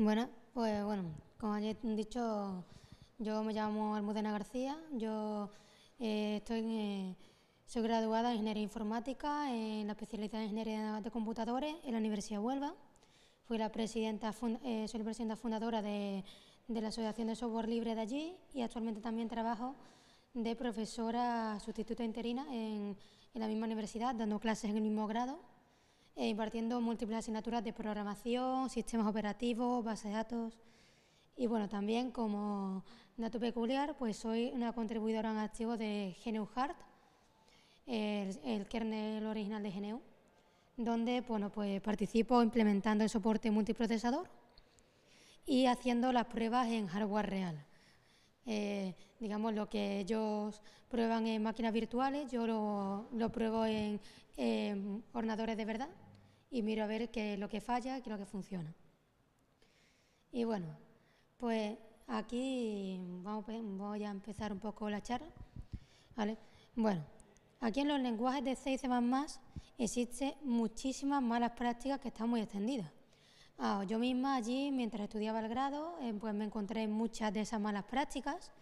Bueno, pues bueno, como ya he dicho, yo me llamo Almudena García, yo eh, eh, soy graduada en Ingeniería Informática en la especialidad de Ingeniería de Computadores en la Universidad de Huelva. Fui la eh, soy la presidenta fundadora de, la Asociación de Software Libre de allí y actualmente también trabajo de profesora sustituta interina en la misma universidad, dando clases en el mismo grado. Eh, impartiendo múltiples asignaturas de programación, sistemas operativos, bases de datos. Y bueno, también como dato peculiar, pues soy una contribuidora en activo de GNU Hard, el, kernel original de GNU, donde bueno, pues participo implementando el soporte multiprocesador y haciendo las pruebas en hardware real. Eh, digamos, lo que ellos prueban en máquinas virtuales, yo lo, pruebo en, en ordenadores de verdad y miro a ver qué es lo que falla, qué lo que funciona. Y bueno, pues aquí pues, voy a empezar un poco la charla. Bueno, aquí en los lenguajes de C y C++ existen muchísimas malas prácticas que están muy extendidas. Ah, yo misma allí, mientras estudiaba el grado, eh, pues me encontré muchas de esas malas prácticas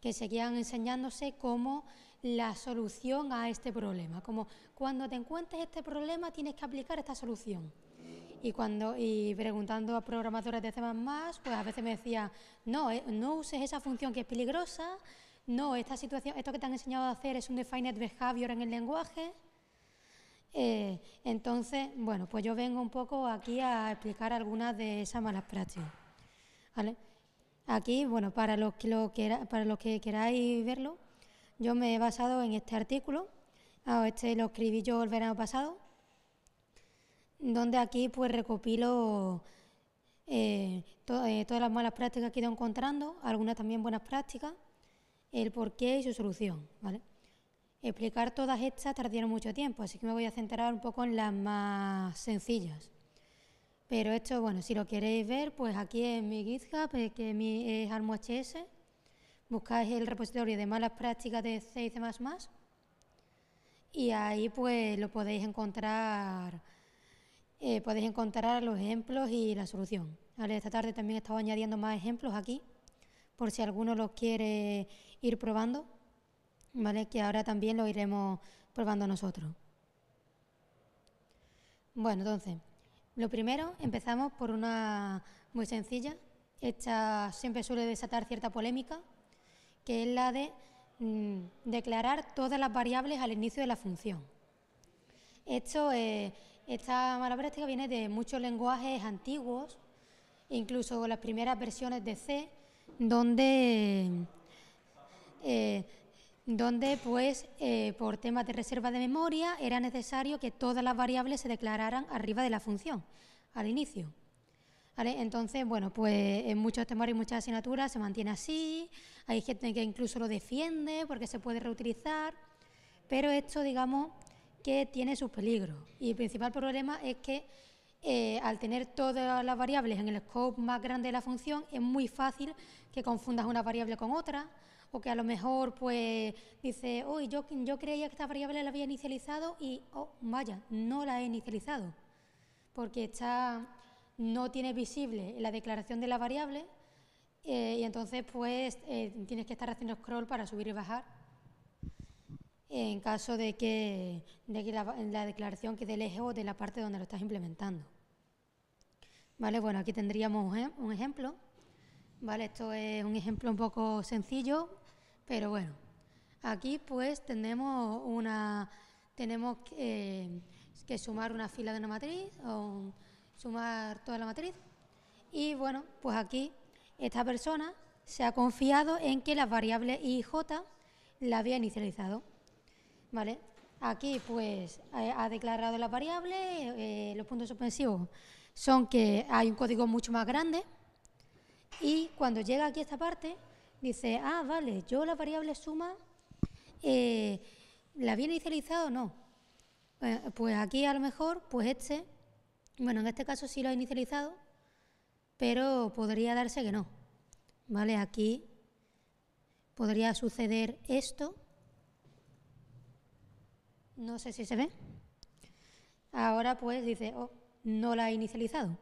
que seguían enseñándose como la solución a este problema. Como cuando te encuentres este problema tienes que aplicar esta solución. Y cuando y preguntando a programadores de C++, pues a veces me decía, no, eh, no uses esa función que es peligrosa, no, esta situación, esto que te han enseñado a hacer es un defined behavior en el lenguaje. Eh, entonces, bueno, pues yo vengo un poco aquí a explicar algunas de esas malas prácticas. ¿Vale? Aquí, bueno, para los que, para los que queráis verlo, yo me he basado en este artículo, ah, este lo escribí yo el verano pasado, donde aquí pues recopilo eh, eh, todas las malas prácticas que he ido encontrando, algunas también buenas prácticas, el porqué y su solución, Explicar todas estas tardieron mucho tiempo, así que me voy a centrar un poco en las más sencillas. Pero esto, bueno, si lo queréis ver, pues aquí en mi GitHub, que es mi, es buscáis el repositorio de malas prácticas de C y C++ y ahí pues lo podéis encontrar, eh, podéis encontrar los ejemplos y la solución. Esta tarde también he estado añadiendo más ejemplos aquí, por si alguno los quiere ir probando, que ahora también lo iremos probando nosotros. Bueno, entonces, lo primero, empezamos por una muy sencilla. Esta siempre suele desatar cierta polémica, que es la de mm, declarar todas las variables al inicio de la función. Esto, eh, esta mala práctica viene de muchos lenguajes antiguos, incluso las primeras versiones de C, donde, eh, donde pues, eh, por temas de reserva de memoria era necesario que todas las variables se declararan arriba de la función, al inicio. Entonces, bueno, pues en muchos temores y muchas asignaturas se mantiene así, hay gente que incluso lo defiende porque se puede reutilizar, pero esto, digamos, que tiene sus peligros. Y el principal problema es que eh, al tener todas las variables en el scope más grande de la función, es muy fácil que confundas una variable con otra, o que a lo mejor pues dice, uy, oh, yo, yo creía que esta variable la había inicializado y, oh, vaya, no la he inicializado, porque está no tiene visible la declaración de la variable eh, y entonces pues eh, tienes que estar haciendo scroll para subir y bajar en caso de que, la, declaración que del de la parte donde lo estás implementando. Vale, bueno, aquí tendríamos un ejemplo. Vale, esto es un ejemplo un poco sencillo, pero bueno. Aquí pues tenemos una tenemos que sumar una fila de una matriz o sumar toda la matriz. Y bueno, pues aquí esta persona se ha confiado en que las variables i y j la había inicializado. ¿Vale? Aquí pues ha declarado la variable eh, los puntos suspensivos son que hay un código mucho más grande y cuando llega aquí a esta parte dice, ah, vale, yo la variable suma eh, la había inicializado o no. Eh, pues aquí a lo mejor pues este bueno, en este caso sí lo ha inicializado, pero podría darse que no. ¿Vale? Aquí podría suceder esto. No sé si se ve. Ahora pues dice, oh, no la ha inicializado.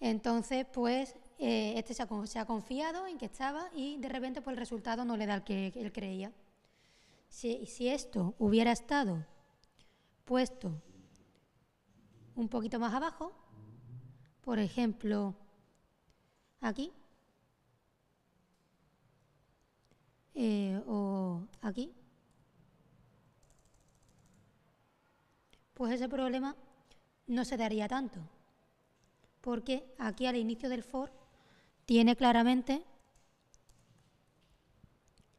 Entonces, pues, eh, este se ha, confiado en que estaba y de repente pues, el resultado no le da el que él creía. si esto hubiera estado puesto un poquito más abajo, por ejemplo, aquí, eh, o aquí, pues ese problema no se daría tanto, porque aquí al inicio del for tiene claramente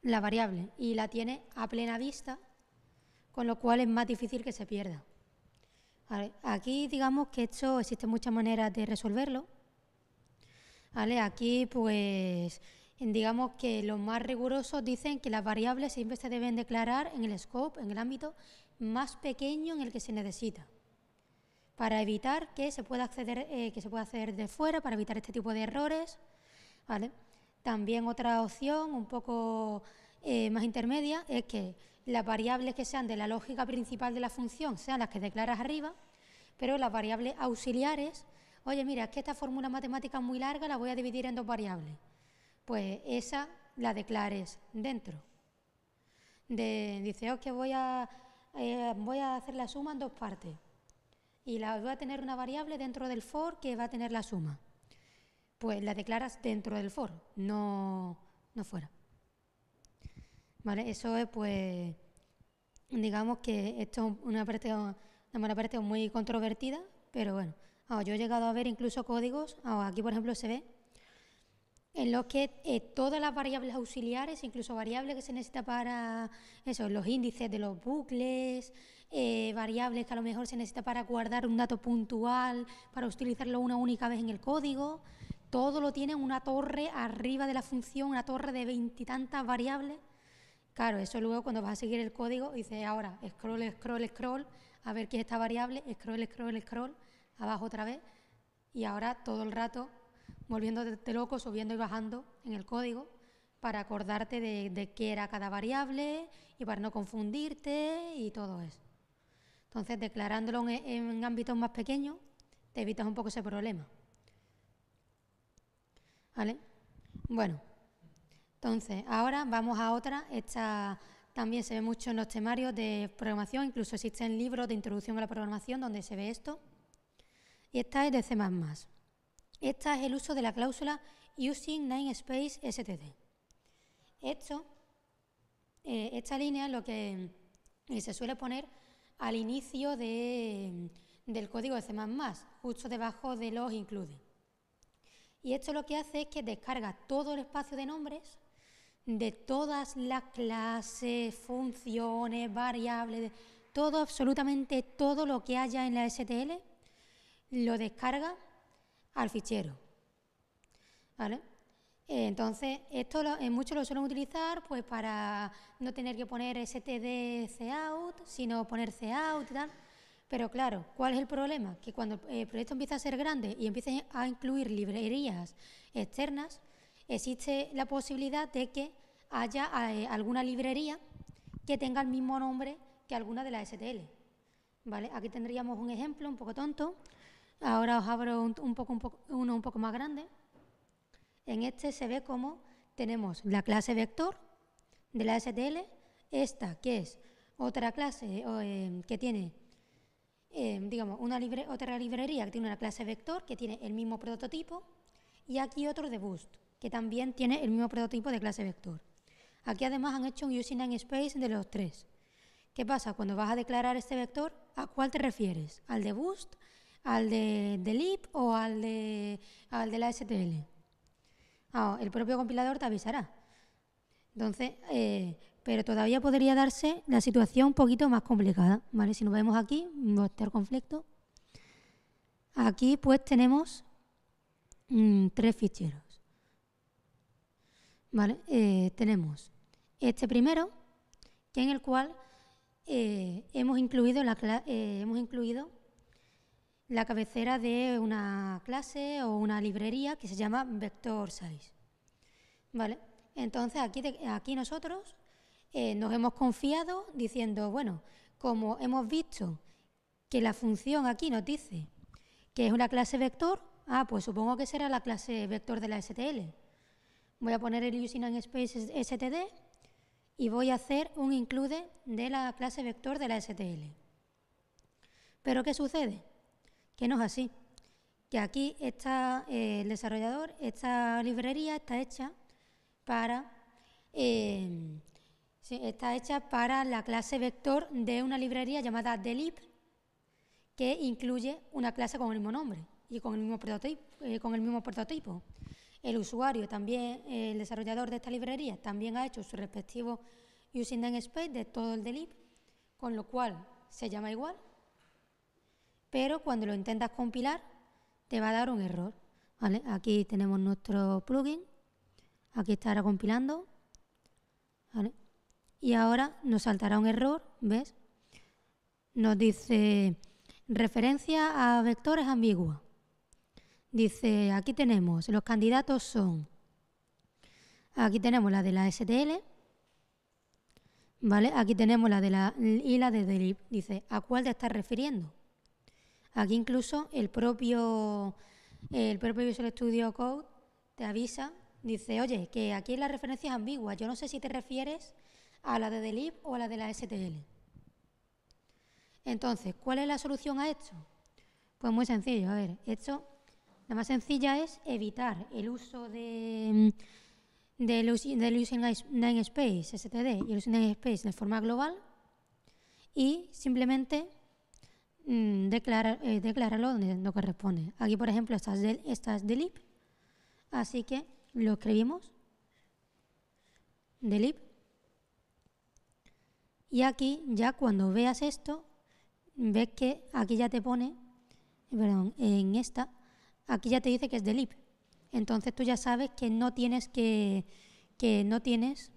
la variable y la tiene a plena vista, con lo cual es más difícil que se pierda. Aquí digamos que esto existe muchas maneras de resolverlo. Aquí pues digamos que los más rigurosos dicen que las variables siempre se deben declarar en el scope, en el ámbito más pequeño en el que se necesita para evitar que se pueda acceder, eh, que se pueda acceder de fuera, para evitar este tipo de errores. También otra opción, un poco eh, más intermedia es que las variables que sean de la lógica principal de la función sean las que declaras arriba, pero las variables auxiliares, oye, mira, es que esta fórmula matemática muy larga la voy a dividir en dos variables. Pues esa la declares dentro. diceos dice, oh, que voy a, eh, voy a hacer la suma en dos partes. Y la, voy a tener una variable dentro del for que va a tener la suma. Pues la declaras dentro del for, no, no fuera. Eso es, pues, digamos que esto es una parte, una muy controvertida, pero bueno, yo he llegado a ver incluso códigos, aquí por ejemplo se ve, en los que eh, todas las variables auxiliares, incluso variables que se necesitan para eso, los índices de los bucles, eh, variables que a lo mejor se necesita para guardar un dato puntual, para utilizarlo una única vez en el código, todo lo tiene una torre arriba de la función, una torre de veintitantas variables Claro, eso luego cuando vas a seguir el código dices ahora scroll, scroll, scroll, a ver qué es esta variable, scroll, scroll, scroll, abajo otra vez y ahora todo el rato volviéndote loco, subiendo y bajando en el código para acordarte de, qué era cada variable y para no confundirte y todo eso. Entonces, declarándolo en, en ámbitos más pequeños, te evitas un poco ese problema. ¿Vale? Bueno, entonces, ahora vamos a otra. Esta también se ve mucho en los temarios de programación, incluso existen libros de introducción a la programación donde se ve esto. Y esta es de C++. Esta es el uso de la cláusula Using Namespace STD. Esto, eh, esta línea es lo que eh, se suele poner al inicio del código de C++, justo debajo de los include. Y esto lo que hace es que descarga todo el espacio de nombres de todas las clases, funciones, variables, todo, absolutamente todo lo que haya en la STL, lo descarga al fichero. ¿Vale? Entonces, esto eh, muchos lo suelen utilizar pues para no tener que poner std sino poner cout y tal. Pero claro, ¿cuál es el problema? Que cuando el proyecto empieza a ser grande y empieza a incluir librerías externas, existe la posibilidad de que haya eh, alguna librería que tenga el mismo nombre que alguna de las STL. ¿Vale? Aquí tendríamos un ejemplo un poco tonto. Ahora os abro un, poco, un poco, uno un poco más grande. En este se ve cómo tenemos la clase vector de la STL, esta que es otra clase eh, que tiene, eh, digamos, una otra librería que tiene una clase vector que tiene el mismo prototipo y aquí otro de boost que también tiene el mismo prototipo de clase vector. Aquí además han hecho un using namespace de los tres. ¿Qué pasa? Cuando vas a declarar este vector, ¿a cuál te refieres? ¿Al de boost, al de, de lib o al de, al de la STL? Ah, el propio compilador te avisará. Entonces, eh, pero todavía podría darse la situación un poquito más complicada. ¿vale? Si nos vemos aquí, va a conflicto. Aquí pues tenemos mm, tres ficheros. Eh, tenemos este primero, que en el cual eh, hemos, incluido la eh, hemos incluido la cabecera de una clase o una librería que se llama vector size. ¿Vale? Entonces aquí, aquí nosotros nos hemos confiado diciendo, bueno, como hemos visto que la función aquí nos dice que es una clase vector, ah, pues supongo que será la clase vector de la STL. Voy a poner el using an space std y voy a hacer un include de la clase vector de la STL. Pero ¿qué sucede? Que no es así. Que aquí está eh, el desarrollador, esta librería está hecha para... Eh, está hecha para la clase vector de una librería llamada delib, que incluye una clase con el mismo nombre y con el mismo prototipo. Eh, con el mismo prototipo. El usuario también, eh, el desarrollador de esta librería, también ha hecho su respectivo using namespace space de todo el delib, con lo cual se llama igual, pero cuando lo intentas compilar te va a dar un error. Aquí tenemos nuestro plugin, aquí estará compilando, y ahora nos saltará un error, ¿ves? Nos dice referencia a vectores ambiguos. Dice, aquí tenemos, los candidatos son, aquí tenemos la de la STL, ¿vale? Aquí tenemos la de la y la de DELIP. Dice, ¿a cuál te estás refiriendo? Aquí incluso el propio, el propio Visual Studio Code te avisa, dice, oye, que aquí la referencia es ambigua, yo no sé si te refieres a la de DELIP o a la de la STL. Entonces, ¿cuál es la solución a esto? Pues muy sencillo, a ver, esto la más sencilla es evitar el uso de, mm, del, Using Namespace, STD, y el Using Namespace de forma global y simplemente mm, eh, declararlo donde, no corresponde. Aquí, por ejemplo, esta es, del, así que lo escribimos, delip y aquí ya cuando veas esto, ves que aquí ya te pone, perdón, en esta aquí ya te dice que es delip, Entonces tú ya sabes que no tienes que, que no tienes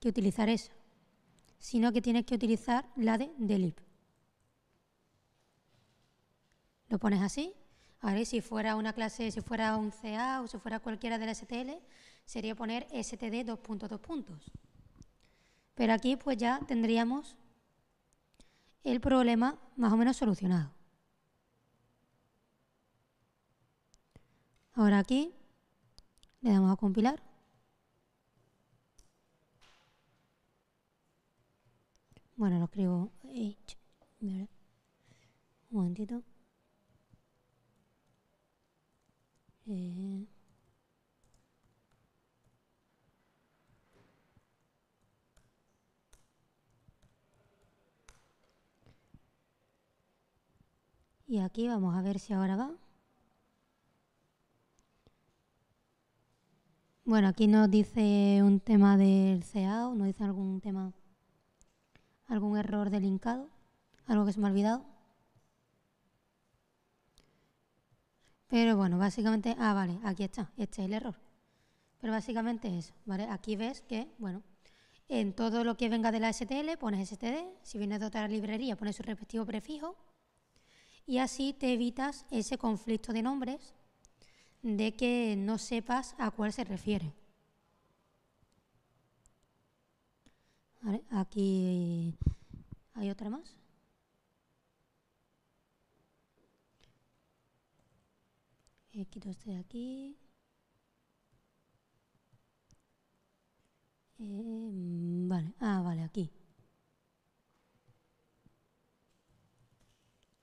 que utilizar eso, sino que tienes que utilizar la de delip. Lo pones así. Ahora, si fuera una clase, si fuera un CA o si fuera cualquiera del STL, sería poner STD 2.2 puntos. Pero aquí pues ya tendríamos el problema más o menos solucionado. Ahora aquí le damos a compilar. Bueno, lo escribo. Un momentito. Eh. Y aquí vamos a ver si ahora va. Bueno, aquí nos dice un tema del CAO, nos dice algún tema, algún error delincado, linkado, algo que se me ha olvidado. Pero bueno, básicamente, ah, vale, aquí está, este es el error. Pero básicamente eso, ¿vale? Aquí ves que, bueno, en todo lo que venga de la STL pones STD, si viene de otra librería pones su respectivo prefijo y así te evitas ese conflicto de nombres de que no sepas a cuál se refiere. Vale, aquí hay otra más. Eh, quito este de aquí. Eh, vale, ah, vale, aquí.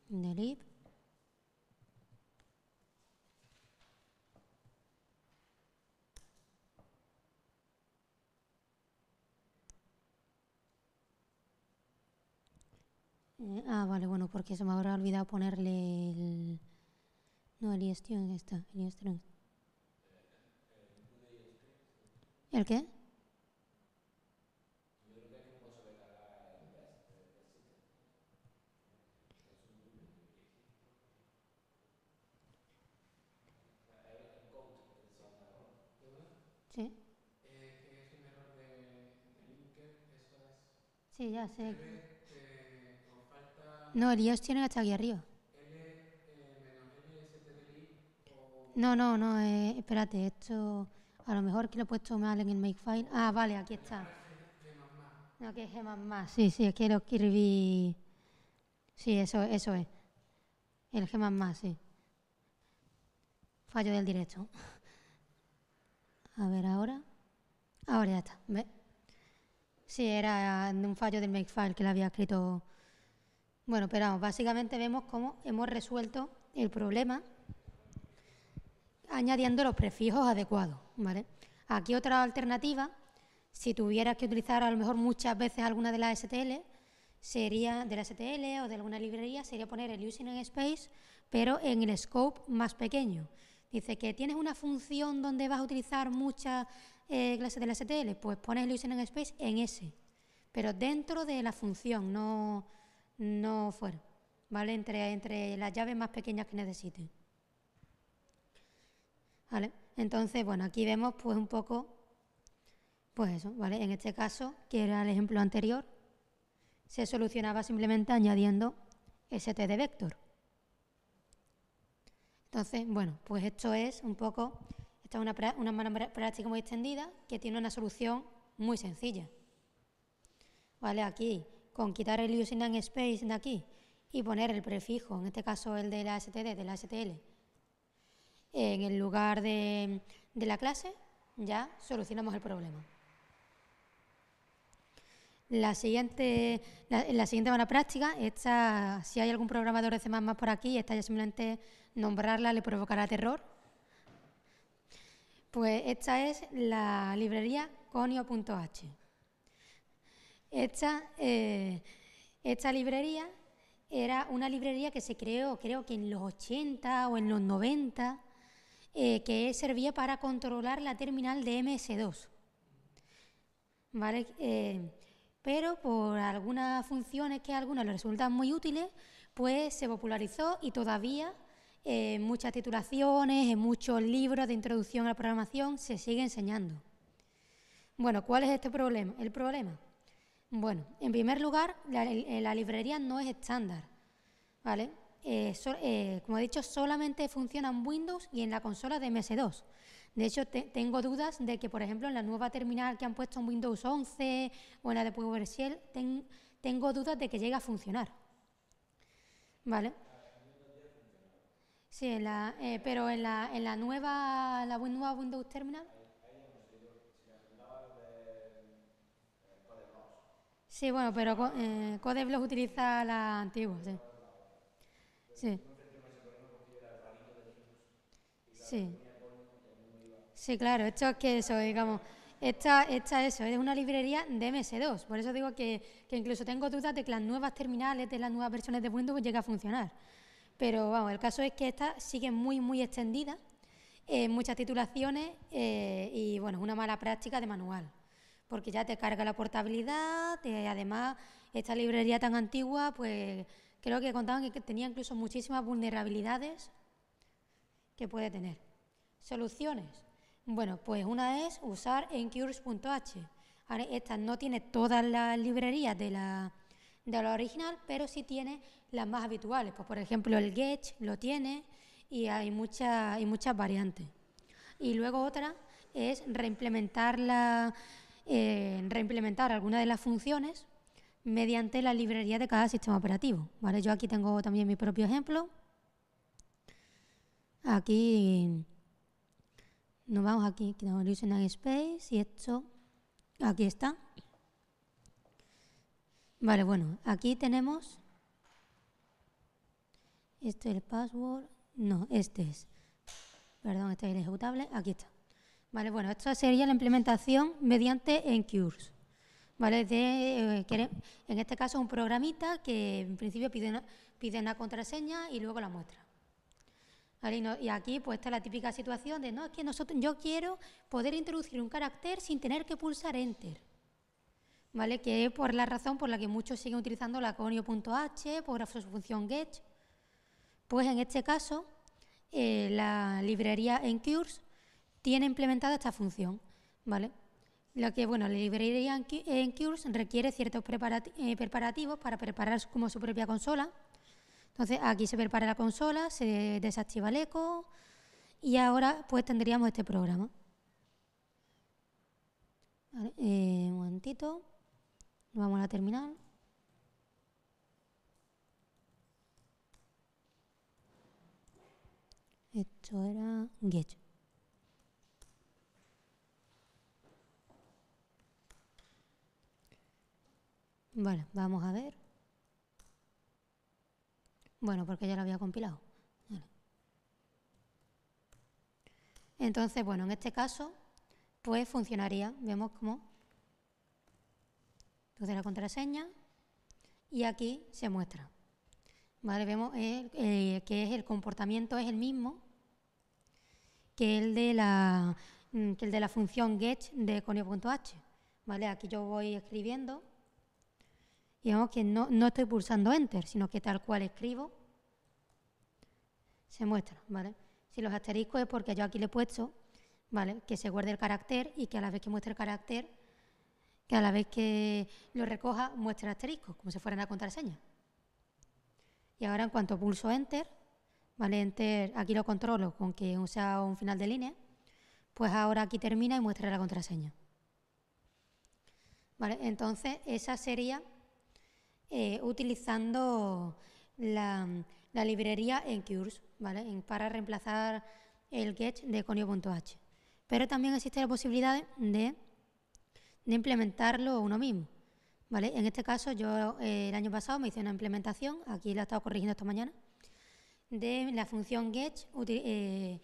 Delete. Eh, ah, vale, bueno, porque se me habrá olvidado ponerle el... No, el ISTRING está, el ¿El qué? Sí. Eh, sí, ya sé. No, el IOS tiene estar aquí arriba. No, no, no, eh, espérate, esto a lo mejor que lo he puesto mal en el makefile. Ah, vale, aquí está. No, que es G++, sí, sí, es que lo escribí. Sí, eso, eso es. El más, sí. Fallo del directo. A ver, ahora. Ahora ya está. Sí, era un fallo del makefile que le había escrito bueno, pero básicamente vemos cómo hemos resuelto el problema añadiendo los prefijos adecuados, ¿vale? Aquí otra alternativa, si tuvieras que utilizar a lo mejor muchas veces alguna de las STL, sería de la STL o de alguna librería, sería poner el using in space, pero en el scope más pequeño. Dice que tienes una función donde vas a utilizar muchas eh, clases de la STL, pues pones el using in space en ese, pero dentro de la función, no no fuera, ¿vale? Entre, entre las llaves más pequeñas que necesiten. ¿Vale? Entonces, bueno, aquí vemos pues un poco, pues eso, ¿vale? En este caso, que era el ejemplo anterior, se solucionaba simplemente añadiendo st de vector. Entonces, bueno, pues esto es un poco, esta es una, una práctica muy extendida que tiene una solución muy sencilla. ¿Vale? Aquí con quitar el using space de aquí y poner el prefijo, en este caso el de la STD, de la STL, en el lugar de, la clase, ya solucionamos el problema. La siguiente, la, buena práctica, esta, si hay algún programador de C++ por aquí, esta ya simplemente nombrarla le provocará terror. Pues esta es la librería conio.h. Esta, eh, librería era una librería que se creó, creo que en los 80 o en los 90, eh, que servía para controlar la terminal de MS2. ¿Vale? Eh, pero por algunas funciones que a algunas les resultan muy útiles, pues se popularizó y todavía en muchas titulaciones, en muchos libros de introducción a la programación se sigue enseñando. Bueno, ¿cuál es este problema? El problema bueno, en primer lugar, eh, la, librería no es estándar, ¿vale? Eh, eh, como he dicho, solamente funciona en Windows y en la consola de MS2. De hecho, tengo dudas de que, por ejemplo, en la nueva terminal que han puesto en Windows 11 o en la de PowerShell, tengo dudas de que llegue a funcionar. ¿Vale? Sí, la, pero en la, en la nueva, la nueva Windows Terminal Sí, bueno, pero eh, utiliza la antigua, sí. Sí. claro, esto es que eso, digamos, esta, esta eso, es una librería de MS2, por eso digo que, incluso tengo dudas de que las nuevas terminales, de las nuevas versiones de Windows llega a funcionar. Pero vamos, el caso es que esta sigue muy, muy extendida, en muchas titulaciones eh, y bueno, es una mala práctica de manual porque ya te carga la portabilidad, y además esta librería tan antigua, pues creo que contaban que tenía incluso muchísimas vulnerabilidades que puede tener. Soluciones. Bueno, pues una es usar encures.h. esta no tiene todas las librerías de la, de lo original, pero sí tiene las más habituales. Pues, por ejemplo, el Getch lo tiene y hay, mucha, hay muchas variantes. Y luego otra es reimplementar la reimplementar alguna de las funciones mediante la librería de cada sistema operativo. ¿vale? Yo aquí tengo también mi propio ejemplo. Aquí nos vamos aquí, quitamos el Space y esto, aquí está. Vale, bueno, aquí tenemos, este es el password, no, este es, perdón, este es el ejecutable, aquí está bueno, esto sería la implementación mediante Encures. ¿Vale? Eh, en este caso un programita que en principio pide una, contraseña y luego la muestra. Y, aquí pues está la típica situación de, no, es que yo quiero poder introducir un carácter sin tener que pulsar Enter. Que es por la razón por la que muchos siguen utilizando la conio.h, por la función get. Pues en este caso, eh, la librería Encures tiene implementada esta función, ¿vale? Lo que, bueno, la librería en Cures requiere ciertos eh, preparativos para preparar como su propia consola. Entonces, aquí se prepara la consola, se desactiva el eco y ahora pues tendríamos este programa. Eh, un momentito, vamos a terminar. Esto era Get. Vale, vamos a ver. Bueno, porque ya lo había compilado. Entonces, bueno, en este caso, pues funcionaría. Vemos cómo. Entonces la contraseña y aquí se muestra. Vale, vemos eh, que el comportamiento es el mismo que el de la, mm, que el de la función get de conio.h. Vale, aquí yo voy escribiendo digamos que no, estoy pulsando Enter, sino que tal cual escribo, se muestra, ¿vale? Si los asteriscos es porque yo aquí le he puesto, ¿vale? Que se guarde el carácter y que a la vez que muestre el carácter, que a la vez que lo recoja, muestre el asterisco, como si fuera una contraseña. Y ahora en cuanto pulso Enter, ¿vale? Enter, aquí lo controlo con que sea un final de línea, pues ahora aquí termina y muestra la contraseña. Entonces, esa sería eh, utilizando la, librería en ¿vale? para reemplazar el get de conio.h. Pero también existe la posibilidad de, implementarlo uno mismo. En este caso, yo eh, el año pasado me hice una implementación, aquí la he estado corrigiendo esta mañana, de la función get eh,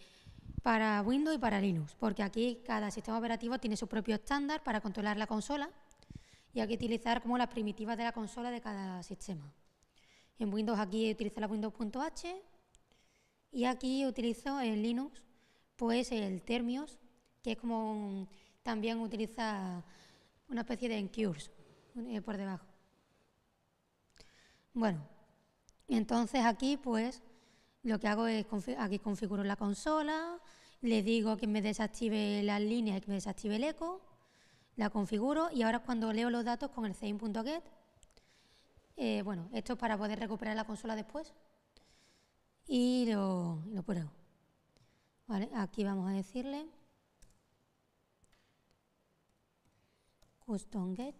para Windows y para Linux, porque aquí cada sistema operativo tiene su propio estándar para controlar la consola y hay que utilizar como las primitivas de la consola de cada sistema. En Windows aquí utilizo la Windows.h y aquí utilizo en Linux pues el Termios, que es como también utiliza una especie de encures eh, por debajo. Bueno, entonces aquí pues lo que hago es, aquí configuro la consola, le digo que me desactive las líneas y que me desactive el eco, la configuro y ahora cuando leo los datos con el punto eh, bueno, esto es para poder recuperar la consola después y lo, lo pruebo. aquí vamos a decirle custom get.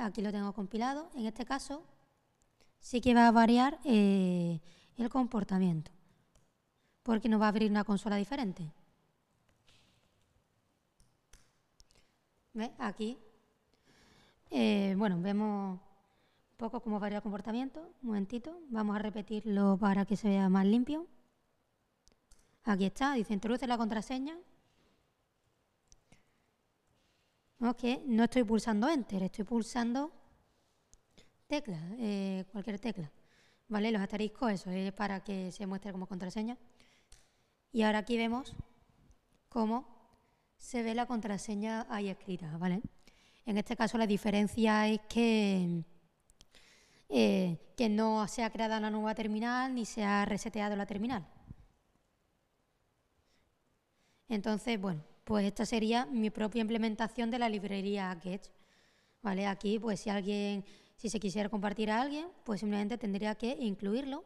aquí lo tengo compilado. En este caso sí que va a variar eh, el comportamiento porque nos va a abrir una consola diferente. ¿Ves? Aquí, eh, bueno, vemos un poco cómo varía el comportamiento. Un momentito, vamos a repetirlo para que se vea más limpio. Aquí está, dice introduce la contraseña. Ok, no estoy pulsando Enter, estoy pulsando tecla, eh, cualquier tecla. ¿Vale? Los asteriscos, eso es para que se muestre como contraseña. Y ahora aquí vemos cómo se ve la contraseña ahí escrita, ¿vale? En este caso la diferencia es que, eh, que no se ha creado una nueva terminal ni se ha reseteado la terminal. Entonces, bueno, pues esta sería mi propia implementación de la librería Get. ¿Vale? Aquí, pues si alguien, si se quisiera compartir a alguien, pues simplemente tendría que incluirlo.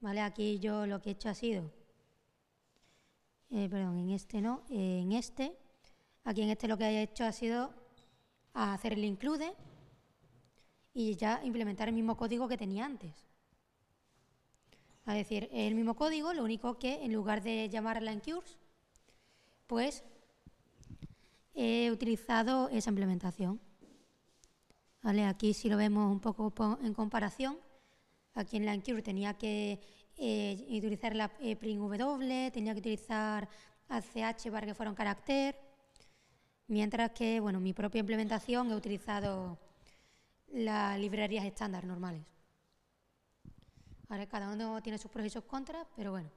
¿Vale? Aquí yo lo que he hecho ha sido eh, perdón, en este no, eh, en este, aquí en este lo que he hecho ha sido hacer el include y ya implementar el mismo código que tenía antes. Es decir, el mismo código, lo único que en lugar de llamar a la pues he utilizado esa implementación. ¿Vale? Aquí si lo vemos un poco en comparación, aquí en la tenía que eh, utilizar la eh, tenía que utilizar ACH para que fuera un carácter, mientras que, bueno, mi propia implementación he utilizado las librerías estándar normales. cada uno tiene sus pros y sus contras, pero bueno.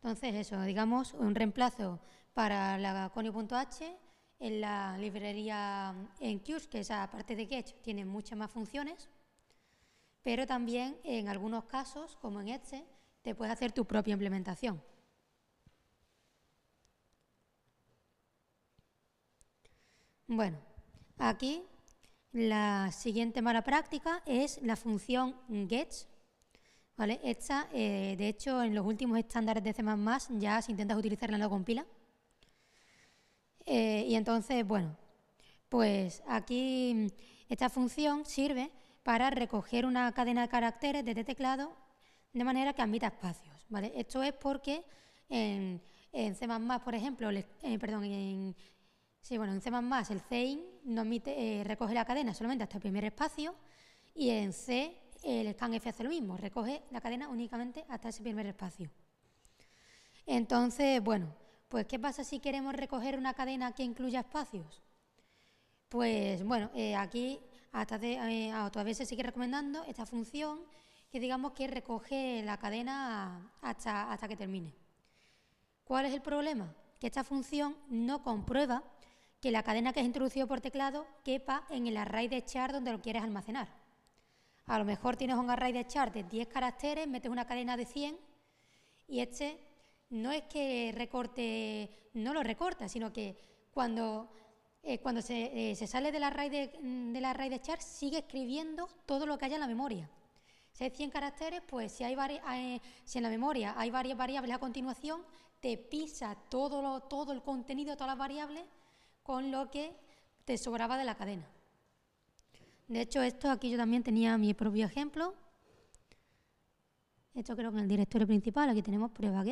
Entonces eso, digamos, un reemplazo para la conio.h en la librería en Qs, que esa parte de Getch tiene muchas más funciones pero también en algunos casos, como en este, te puedes hacer tu propia implementación. Bueno, aquí la siguiente mala práctica es la función get. Esta, eh, de hecho, en los últimos estándares de C++ ya si intentas utilizarla no compila. Eh, y entonces, bueno, pues aquí mm, esta función sirve para recoger una cadena de caracteres desde este teclado de manera que admita espacios. Esto es porque en, en C++, por ejemplo, eh, perdón, en, bueno, en C++ el CIN no eh, recoge la cadena solamente hasta el primer espacio y en C el scanf hace lo mismo, recoge la cadena únicamente hasta ese primer espacio. Entonces, bueno, pues ¿qué pasa si queremos recoger una cadena que incluya espacios? Pues bueno, eh, aquí hasta de, eh, veces sigue recomendando esta función que digamos que recoge la cadena hasta, hasta que termine. ¿Cuál es el problema? Que esta función no comprueba que la cadena que has introducido por teclado quepa en el array de char donde lo quieres almacenar. A lo mejor tienes un array de char de 10 caracteres, metes una cadena de 100 y este no es que recorte, no lo recorta, sino que cuando eh, cuando eh, se, sale de la raíz mm, de, la raíz de char, sigue escribiendo todo lo que haya en la memoria. Si hay 100 caracteres, pues si, en la memoria hay varias variables a continuación, te pisa todo, todo el contenido, de todas las variables, con lo que te sobraba de la cadena. De hecho, esto aquí yo también tenía mi propio ejemplo. Esto creo que en el directorio principal, aquí tenemos prueba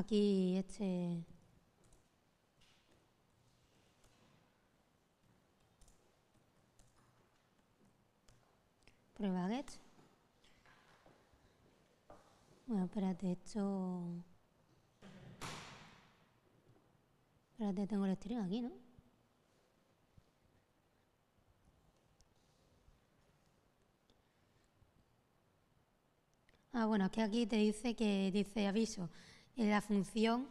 aquí este... Prueba get. Bueno, espérate, esto... Espérate, tengo el string aquí, ¿no? Ah, bueno, es que aquí te dice que dice aviso la función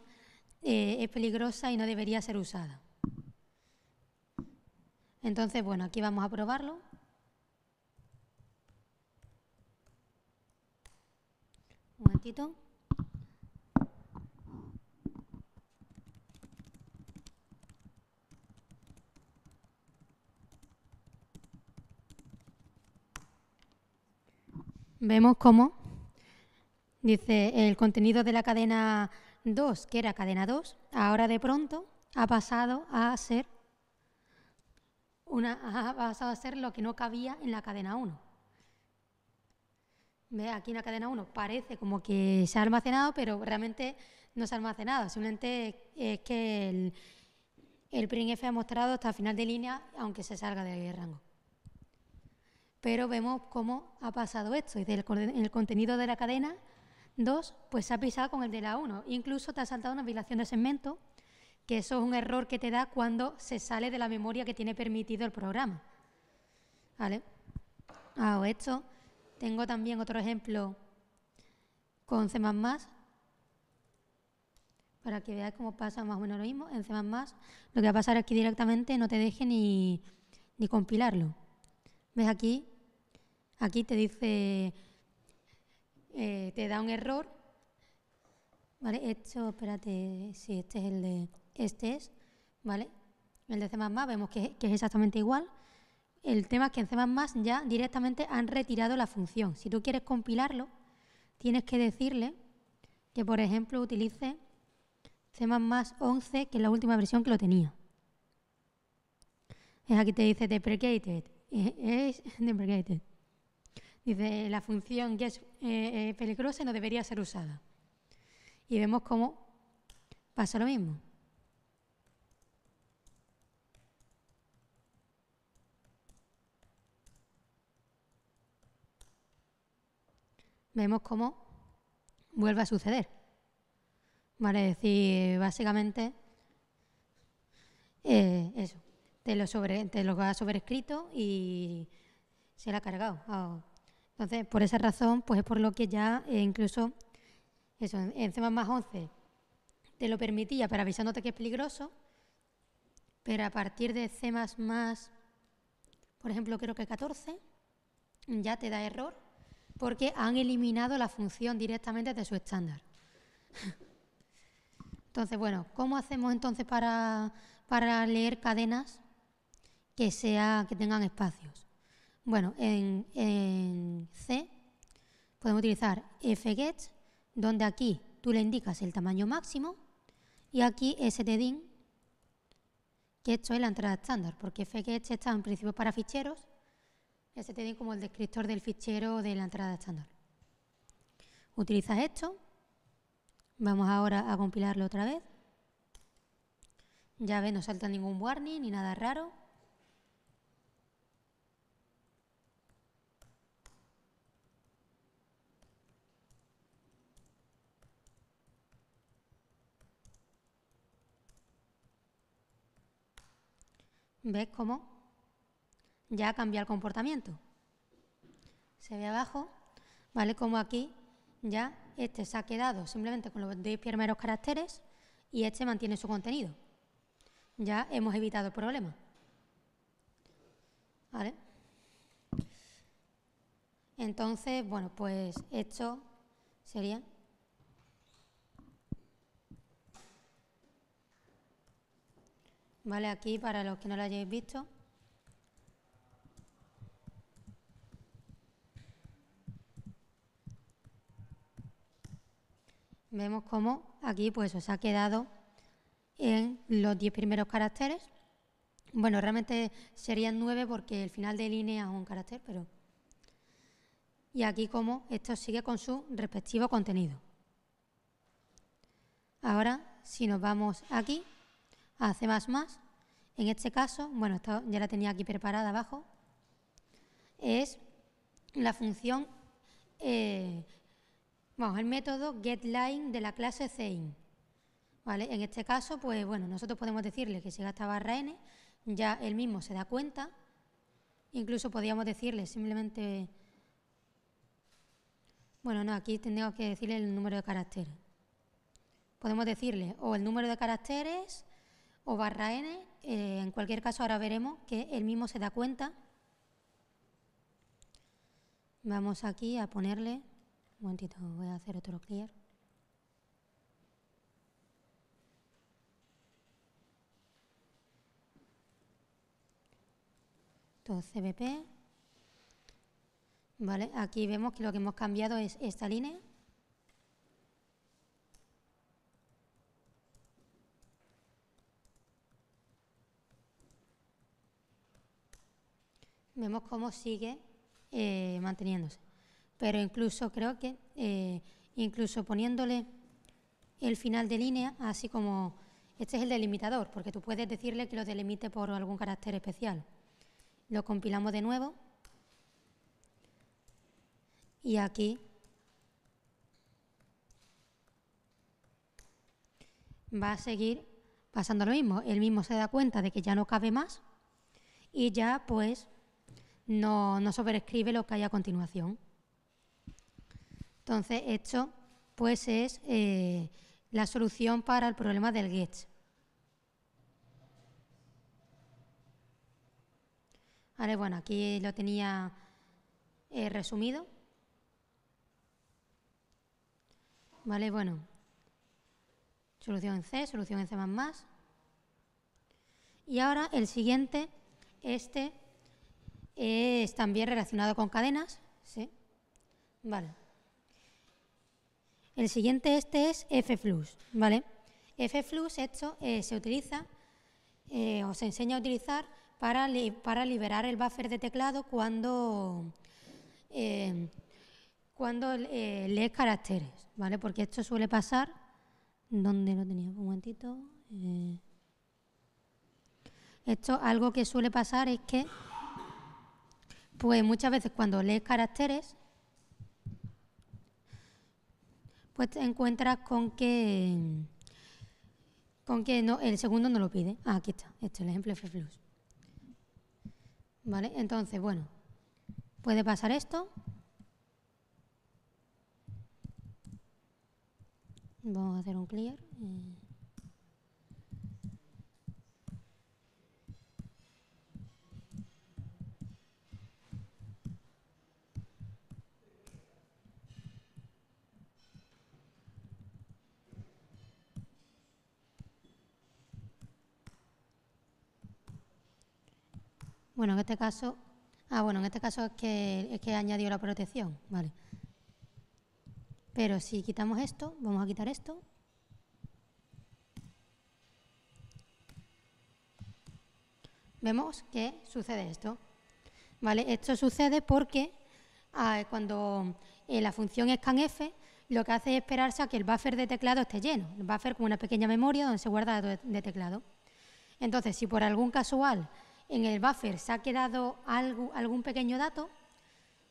eh, es peligrosa y no debería ser usada. Entonces, bueno, aquí vamos a probarlo. Un Vemos cómo Dice, el contenido de la cadena 2, que era cadena 2, ahora de pronto ha pasado a ser una, ha pasado a ser lo que no cabía en la cadena 1. ¿Ve? Aquí en la cadena 1 parece como que se ha almacenado, pero realmente no se ha almacenado. Simplemente es que el, el printf ha mostrado hasta final de línea, aunque se salga del rango. Pero vemos cómo ha pasado esto. Dice, el contenido de la cadena 2, pues se ha pisado con el de la 1. Incluso te ha saltado una violación de segmento, que eso es un error que te da cuando se sale de la memoria que tiene permitido el programa. ¿Vale? Hago esto. Tengo también otro ejemplo con C++, para que veáis cómo pasa más o menos lo mismo. En C++ lo que va a pasar aquí directamente no te deje ni, ni compilarlo. ¿Ves aquí? Aquí te dice eh, te da un error. ¿Vale? Esto, espérate, si este es el de. Este es, ¿vale? El de C vemos que, es exactamente igual. El tema es que en C ya directamente han retirado la función. Si tú quieres compilarlo, tienes que decirle que, por ejemplo, utilice C 11, que es la última versión que lo tenía. Es aquí te dice deprecated. es deprecated. Dice, la función que es eh, eh, peligrosa no debería ser usada. Y vemos cómo pasa lo mismo. Vemos cómo vuelve a suceder. Vale, es decir, básicamente eh, eso. Te lo, lo ha sobrescrito y se lo ha cargado. Entonces, por esa razón, pues es por lo que ya eh, incluso eso, en C++ 11 te lo permitía, pero avisándote que es peligroso, pero a partir de C++, por ejemplo, creo que 14, ya te da error porque han eliminado la función directamente de su estándar. Entonces, bueno, ¿cómo hacemos entonces para, para leer cadenas que, sea, que tengan espacios? Bueno, en, C podemos utilizar fget, donde aquí tú le indicas el tamaño máximo y aquí stdin, que esto es la entrada estándar, porque fget está en principio para ficheros, stdin como el descriptor del fichero de la entrada estándar. Utilizas esto, vamos ahora a compilarlo otra vez. Ya ves, no salta ningún warning ni nada raro. ¿Ves cómo? Ya cambia el comportamiento. Se ve abajo, ¿vale? Como aquí ya este se ha quedado simplemente con los dos primeros caracteres y este mantiene su contenido. Ya hemos evitado el problema. ¿Vale? Entonces, bueno, pues esto sería Vale, aquí para los que no lo hayáis visto. Vemos cómo aquí pues os ha quedado en los 10 primeros caracteres. Bueno, realmente serían 9 porque el final de línea es un carácter, pero... Y aquí cómo esto sigue con su respectivo contenido. Ahora, si nos vamos aquí, a C++. En este caso, bueno, ya la tenía aquí preparada abajo, es la función, eh, vamos, el método getLine de la clase Cin. ¿Vale? En este caso, pues bueno, nosotros podemos decirle que si gasta barra n, ya él mismo se da cuenta. Incluso podríamos decirle simplemente, bueno, no, aquí tendríamos que decirle el número de caracteres. Podemos decirle o el número de caracteres o barra n. Eh, en cualquier caso, ahora veremos que él mismo se da cuenta. Vamos aquí a ponerle, un momentito, voy a hacer otro clear. Todo CBP. Vale, aquí vemos que lo que hemos cambiado es esta línea vemos cómo sigue eh, manteniéndose. Pero incluso creo que, eh, incluso poniéndole el final de línea, así como este es el delimitador, porque tú puedes decirle que lo delimite por algún carácter especial. Lo compilamos de nuevo y aquí va a seguir pasando lo mismo. Él mismo se da cuenta de que ya no cabe más y ya pues no, no sobrescribe lo que hay a continuación. Entonces, esto pues es eh, la solución para el problema del GETS. Vale, bueno, aquí lo tenía eh, resumido. Vale, bueno. Solución en C, solución en C++. Y ahora el siguiente, este es también relacionado con cadenas. ¿sí? Vale. El siguiente este es F-flux. ¿vale? F-flux esto eh, se utiliza eh, o se enseña a utilizar para, liberar el buffer de teclado cuando, eh, cuando lees caracteres. ¿vale? Porque esto suele pasar... ¿Dónde lo tenía? Un momentito. esto algo que suele pasar es que pues muchas veces cuando lees caracteres, pues te encuentras con que, con que no, el segundo no lo pide. Ah, aquí está, este es el ejemplo F ¿Vale? Entonces, bueno, puede pasar esto. Vamos a hacer un clear. Eh. Bueno, en este caso, ah, bueno, en este caso es que, es que la protección, vale. Pero si quitamos esto, vamos a quitar esto. Vemos que sucede esto. ¿Vale? Esto sucede porque ah, cuando eh, la función scanf lo que hace es esperarse a que el buffer de teclado esté lleno. El buffer como una pequeña memoria donde se guarda de teclado. Entonces, si por algún casual en el buffer se ha quedado algo, algún pequeño dato,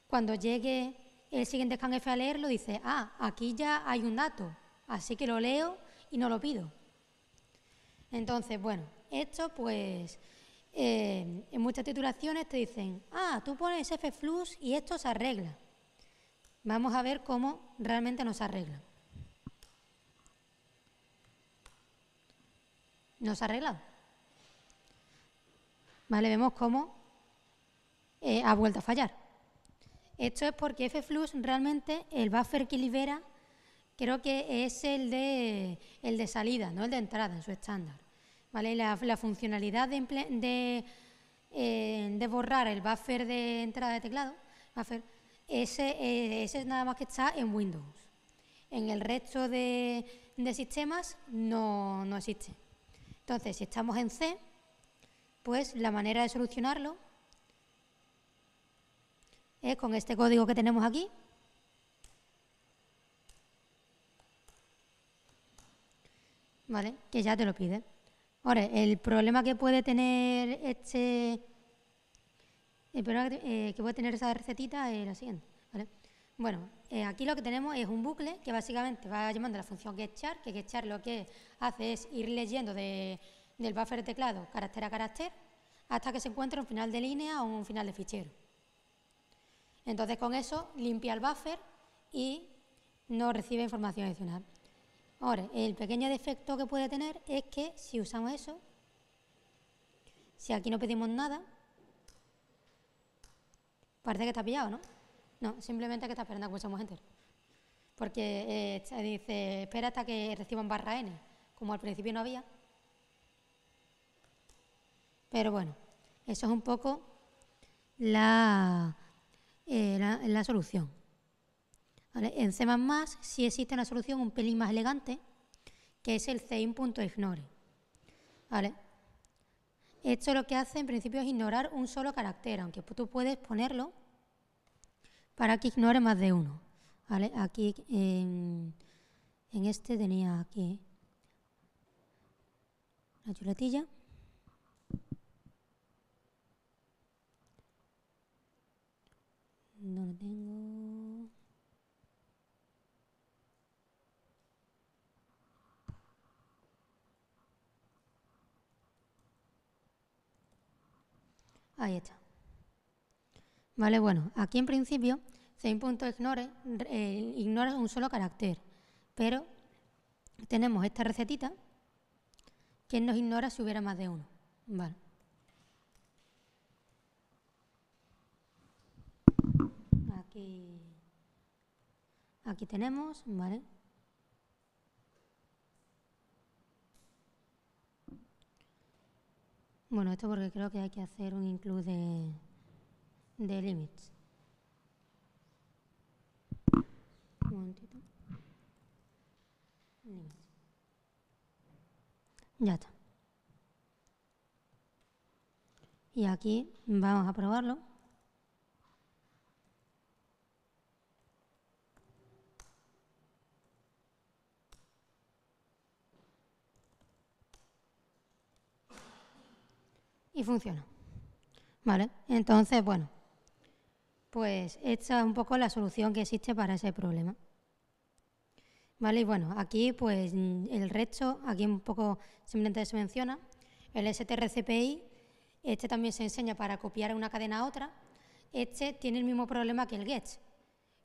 cuando llegue el siguiente scanf a leerlo dice, ah, aquí ya hay un dato, así que lo leo y no lo pido. Entonces, bueno, esto pues eh, en muchas titulaciones te dicen, ah, tú pones flux y esto se arregla. Vamos a ver cómo realmente nos arregla. ¿Nos arreglado. ¿vale? Vemos cómo eh, ha vuelto a fallar. Esto es porque F-flux realmente, el buffer que libera, creo que es el de, el de salida, no el de entrada en su estándar. ¿vale? La, funcionalidad de, eh, de, borrar el buffer de entrada de teclado, buffer, ese, eh, es nada más que está en Windows. En el resto de, sistemas no, no existe. Entonces, si estamos en C, pues la manera de solucionarlo es ¿eh? con este código que tenemos aquí. ¿Vale? Que ya te lo pide. Ahora, el problema que puede tener este... que, eh, tener esa recetita es la siguiente. Bueno, eh, aquí lo que tenemos es un bucle que básicamente va llamando a la función getChar, que getChar lo que hace es ir leyendo de del buffer de teclado carácter a carácter hasta que se encuentre un final de línea o un final de fichero. Entonces con eso limpia el buffer y no recibe información adicional. Ahora, el pequeño defecto que puede tener es que si usamos eso, si aquí no pedimos nada, parece que está pillado, ¿no? No, simplemente que está esperando a que usemos enter. Porque eh, dice, espera hasta que reciban barra n, como al principio no había, pero bueno, eso es un poco la, eh, solución. En C sí existe una solución un pelín más elegante, que es el cin.ignore. ¿Vale? Esto lo que hace en principio es ignorar un solo carácter, aunque tú puedes ponerlo para que ignore más de uno. Aquí en, este tenía aquí la chuletilla. No lo tengo. Ahí está. Vale, bueno, aquí en principio, same.ignore eh, ignora un solo carácter, pero tenemos esta recetita que nos ignora si hubiera más de uno. Vale. aquí, tenemos, ¿vale? Bueno, esto porque creo que hay que hacer un include de, de limits. Ya está. Y aquí vamos a probarlo. y funciona... ¿Vale? Entonces, bueno, pues esta es un poco la solución que existe para ese problema. ¿Vale? Y bueno, aquí pues mm, el resto, aquí un poco simplemente se menciona, el STRCPI, este también se enseña para copiar una cadena a otra, este tiene el mismo problema que el get...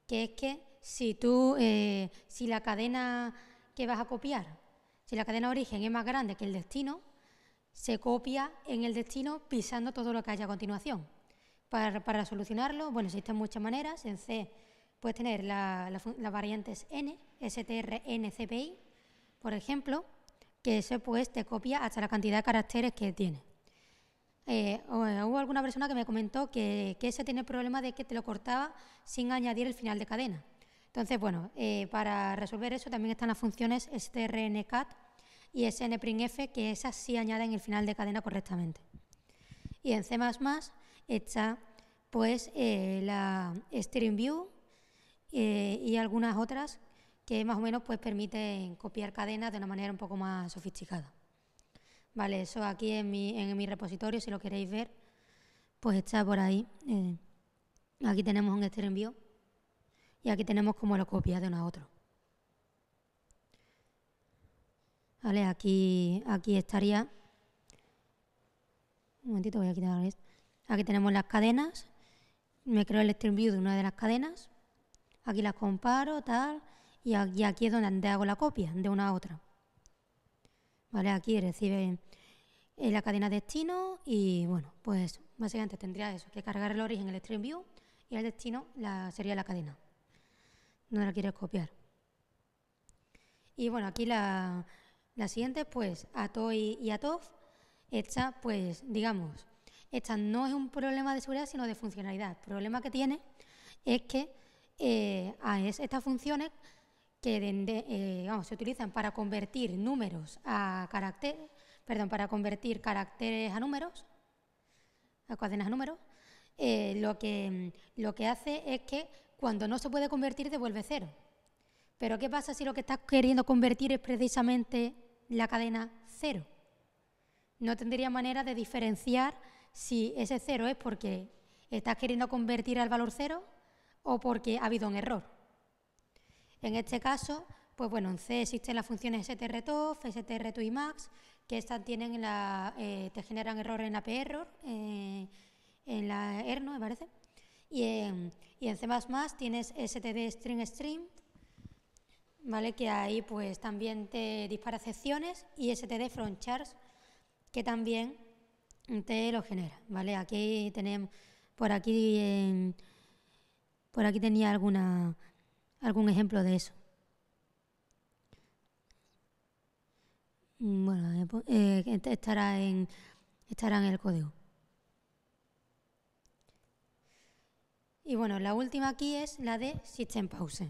que es que si tú, eh, si la cadena que vas a copiar, si la cadena origen es más grande que el destino, se copia en el destino pisando todo lo que haya a continuación. Para, solucionarlo, bueno, existen muchas maneras. En C puedes tener las la, variantes n, strncpi, por ejemplo, que se pues te copia hasta la cantidad de caracteres que tiene. Eh, eh, hubo alguna persona que me comentó que, que ese tiene el problema de que te lo cortaba sin añadir el final de cadena. Entonces, bueno, eh, para resolver eso también están las funciones strncat y snprintf, que esas sí añaden el final de cadena correctamente. Y en C++ está pues eh, la string View eh, y algunas otras que más o menos pues permiten copiar cadenas de una manera un poco más sofisticada. Vale, eso aquí en mi, repositorio, si lo queréis ver, pues está por ahí. Eh, aquí tenemos un string View y aquí tenemos como lo copia de uno a otro. Aquí, aquí estaría. Un momentito, voy a quitar esto. Aquí tenemos las cadenas. Me creo el stream view de una de las cadenas. Aquí las comparo, tal. Y aquí, es donde hago la copia de una a otra. ¿Vale? Aquí recibe eh, la cadena destino y bueno, pues básicamente tendría eso, que cargar el origen, el stream view y el destino sería la cadena. No la quieres copiar. Y bueno, aquí la, la siguiente, pues, ATOI y ATOF, esta, pues, digamos, esta no es un problema de seguridad, sino de funcionalidad. El problema que tiene es que eh, estas funciones que eh, se utilizan para convertir números a caracteres, perdón, para convertir caracteres a números, a cadenas a números, eh, lo, que, lo que hace es que cuando no se puede convertir devuelve cero. Pero ¿qué pasa si lo que estás queriendo convertir es precisamente la cadena cero, No tendría manera de diferenciar si ese cero es porque estás queriendo convertir al valor cero o porque ha habido un error. En este caso, pues bueno, en C existen las funciones strtof, strto max, que estas tienen la, eh, te generan error en la error, eh, en la erno, me parece. Y en, y en C++ tienes std string stream, ¿vale? Que ahí pues también te dispara excepciones y STD front que también te lo genera, ¿vale? Aquí tenemos, por aquí por aquí tenía alguna, algún ejemplo de eso. Mm, bueno, eh, pues, eh, estará, en, estará en el código. Y bueno, la última aquí es la de System Pause.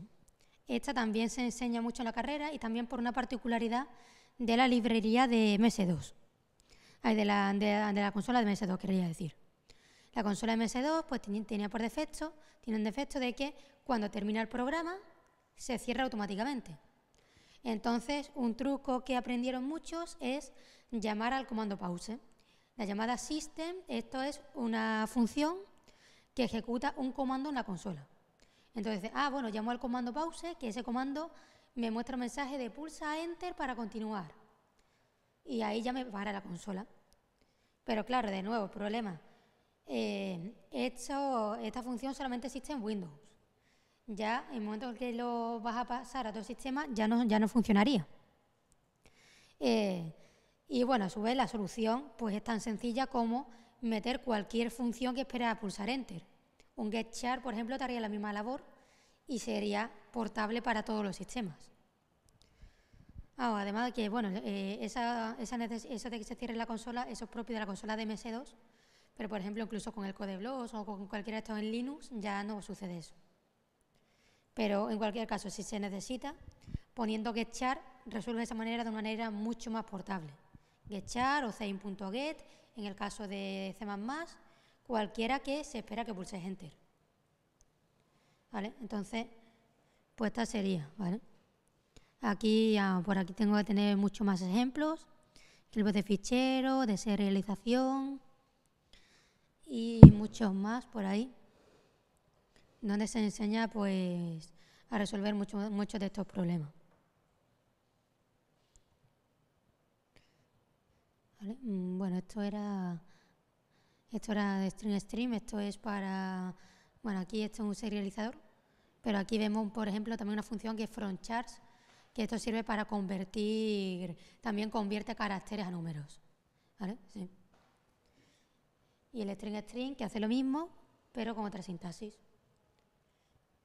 Esta también se enseña mucho en la carrera y también por una particularidad de la librería de MS2, de la, de, la consola de MS2 quería decir. La consola de MS2 pues, tenía por defecto, tiene un defecto de que cuando termina el programa se cierra automáticamente. Entonces, un truco que aprendieron muchos es llamar al comando pause. La llamada system, esto es una función que ejecuta un comando en la consola. Entonces, ah, bueno, llamo al comando pause, que ese comando me muestra un mensaje de pulsa enter para continuar. Y ahí ya me para la consola. Pero claro, de nuevo, problema. Eh, esta función solamente existe en Windows. Ya en el momento en que lo vas a pasar a otro sistema, ya no, ya no funcionaría. Eh, y bueno, a su vez la solución pues es tan sencilla como meter cualquier función que espera pulsar enter. Un get por ejemplo, te haría la misma labor y sería portable para todos los sistemas. Ah, además de que, bueno, eh, eso de que se cierre la consola, eso es propio de la consola de MS2, pero por ejemplo, incluso con el CodeBloss o con cualquier estado en Linux ya no sucede eso. Pero en cualquier caso, si se necesita, poniendo getchar resuelve esa manera de una manera mucho más portable. Getchar o get en el caso de C++, cualquiera que se espera que pulse Enter. ¿Vale? Entonces, pues esta sería, ¿vale? Aquí, ah, por aquí tengo que tener muchos más ejemplos. Clips de fichero, de serialización y muchos más por ahí. Donde se enseña, pues, a resolver muchos mucho de estos problemas. Mm, bueno, esto era... Esto era de String Stream, esto es para... Bueno, aquí esto es un serializador, pero aquí vemos, por ejemplo, también una función que es front que esto sirve para convertir, también convierte caracteres a números. ¿Vale? Sí. Y el string string, que hace lo mismo, pero con otra sintaxis.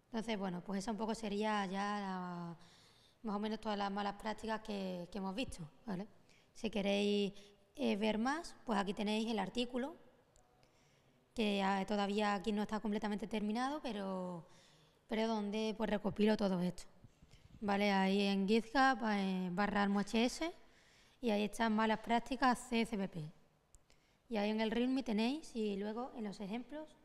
Entonces, bueno, pues eso un poco sería ya más o menos todas las malas prácticas que, hemos visto. ¿vale? Si queréis eh, ver más, pues aquí tenéis el artículo que ah, todavía aquí no está completamente terminado, pero, pero donde pues recopilo todo esto. ¿Vale? Ahí en GitHub barra almohs y ahí están malas prácticas CCPP. Y ahí en el README tenéis, y luego en los ejemplos,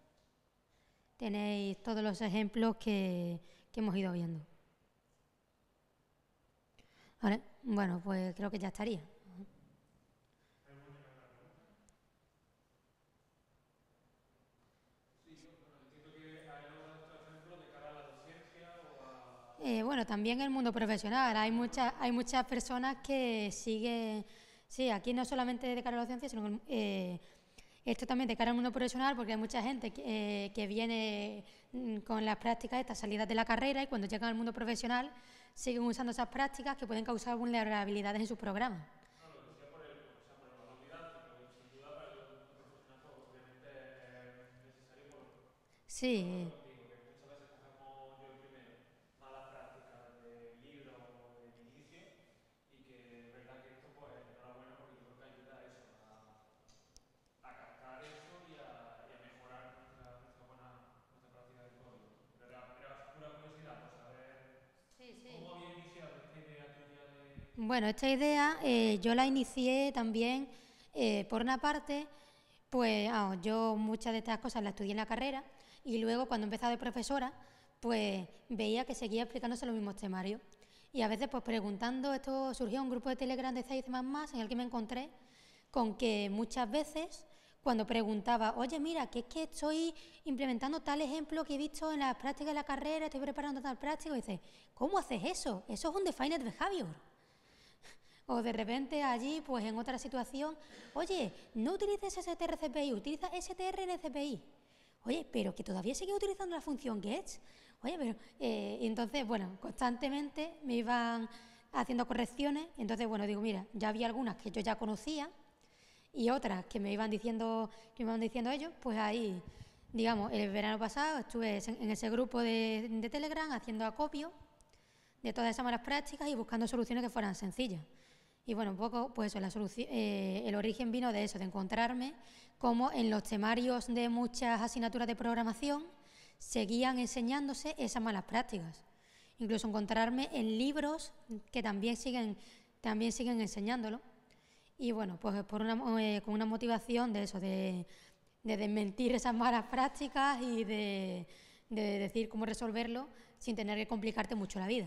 tenéis todos los ejemplos que, hemos ido viendo. Bueno, pues creo que ya estaría. Eh, bueno, también el mundo profesional. Hay, muchas hay personas que siguen, sí, aquí no solamente de cara a la ciencia, sino eh, esto también de cara al mundo profesional, porque hay mucha gente que, eh, viene mm, con las prácticas estas salidas de la carrera y cuando llegan al mundo profesional siguen usando esas prácticas que pueden causar vulnerabilidades en sus programas. Sí. Eh, Bueno, esta idea eh, yo la inicié también, eh, por una parte, pues yo muchas de estas cosas las estudié en la carrera y luego cuando empecé de profesora, pues veía que seguía explicándose los mismos temarios. Y a veces, pues preguntando, esto surgió un grupo de Telegram de seis Más Más en el que me encontré con que muchas veces cuando preguntaba, oye, mira, que es que estoy implementando tal ejemplo que he visto en las prácticas de la carrera, estoy preparando tal práctico y dice, ¿cómo haces eso? Eso es un defined behavior. O de repente allí, pues en otra situación, oye, no utilices STR CPI, utiliza STR Oye, pero que todavía sigue utilizando la función get. Oye, pero. Eh, entonces, bueno, constantemente me iban haciendo correcciones. Entonces, bueno, digo, mira, ya había algunas que yo ya conocía y otras que me iban diciendo, que me iban diciendo ellos, pues ahí, digamos, el verano pasado estuve en ese grupo de, de Telegram haciendo acopio de todas esas malas prácticas y buscando soluciones que fueran sencillas. Y bueno, un poco, pues la eh, el origen vino de eso, de encontrarme como en los temarios de muchas asignaturas de programación seguían enseñándose esas malas prácticas. Incluso encontrarme en libros que también siguen, también siguen enseñándolo. Y bueno, pues por una, eh, con una motivación de eso, de, desmentir esas malas prácticas y de decir cómo resolverlo sin tener que complicarte mucho la vida.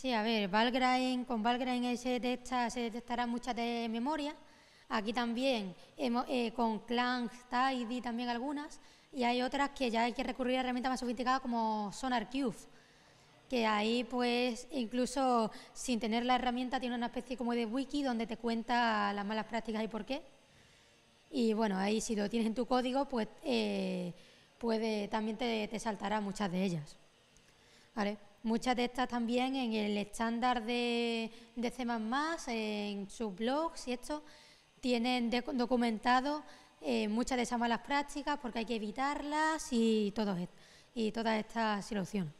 Sí, a ver, Valgrind, con Valgrind se, detecta, se detectarán muchas de memoria. Aquí también eh, con Clang, Tidy, también algunas. Y hay otras que ya hay que recurrir a herramientas más sofisticadas como SonarQube, que ahí pues incluso sin tener la herramienta tiene una especie como de wiki donde te cuenta las malas prácticas y por qué. Y bueno, ahí si lo tienes en tu código, pues eh, puede, también te, te saltará muchas de ellas. ¿Vale? Muchas de estas también en el estándar de, de C++, en sus blogs y esto, tienen documentado eh, muchas de esas malas prácticas porque hay que evitarlas y, todo, y todas estas situaciones.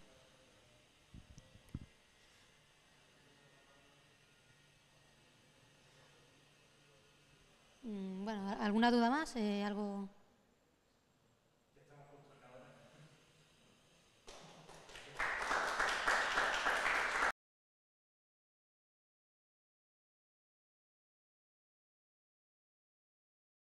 Mm, bueno, ¿alguna duda más? Eh, ¿Algo...?